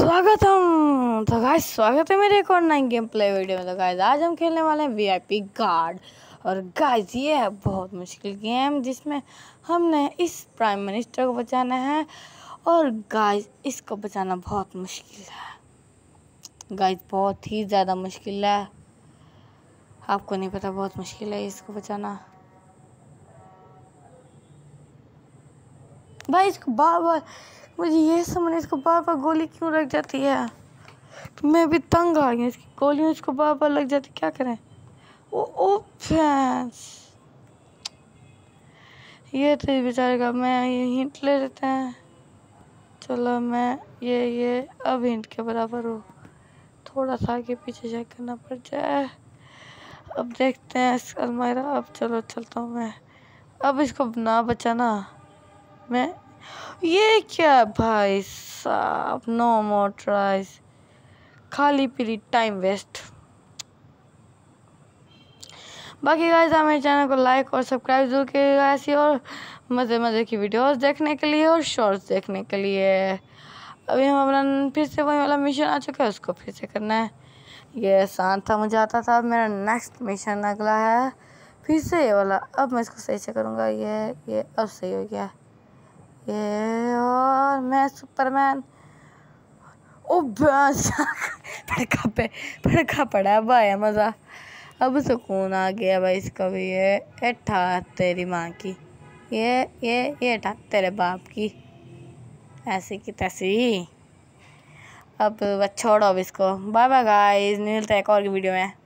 हम तो गाय स्वागत है मेरे एक और नाइन गेम प्ले वीडियो में तो गाय आज हम खेलने वाले हैं वीआईपी गार्ड और गाय ये है बहुत मुश्किल गेम जिसमें हमने इस प्राइम मिनिस्टर को बचाना है और गाय इसको बचाना बहुत मुश्किल है गाय बहुत ही ज़्यादा मुश्किल है आपको नहीं पता बहुत मुश्किल है इसको बचाना भाई इसको बार बार मुझे ये समझ इसको बार बार गोली क्यों लग जाती है तो मैं भी तंग आ गई इसकी गोलियों इसको बार बार लग जाती क्या करें ओ ओ फैंस ये तो बेचारे का मैं ये हिंट ले लेते हैं चलो मैं ये ये अब हिंट के बराबर हो थोड़ा सा आगे पीछे चेक करना पड़ जाए अब देखते हैं अलमायरा अब चलो चलता हूँ मैं अब इसको ना बचाना मैं ये क्या भाई साहब नो मोटराइज खाली पीली टाइम वेस्ट बाकी गाइस आप मेरे चैनल को लाइक और सब्सक्राइब जरूर कीजिएगा ऐसी और मज़े मज़े की वीडियोस देखने के लिए और शॉर्ट्स देखने के लिए अभी हम अपना फिर से वही वाला मिशन आ चुका है उसको फिर से करना है ये आसान था मुझे आता था मेरा नेक्स्ट मिशन अगला है फिर से ये वाला अब मैं इसको सही से करूँगा ये ये अब सही हो गया ये और मैं सुपरमैन ओ भड़का पे भड़का पड़ा है भाई मज़ा अब सुकून आ गया भाई इसका भी ये एठा तेरी माँ की ये ये ये एठा तेरे बाप की ऐसी की तैसी अब छोड़ो अब इसको बाय बाय गाइस मिलते हैं एक और की वीडियो में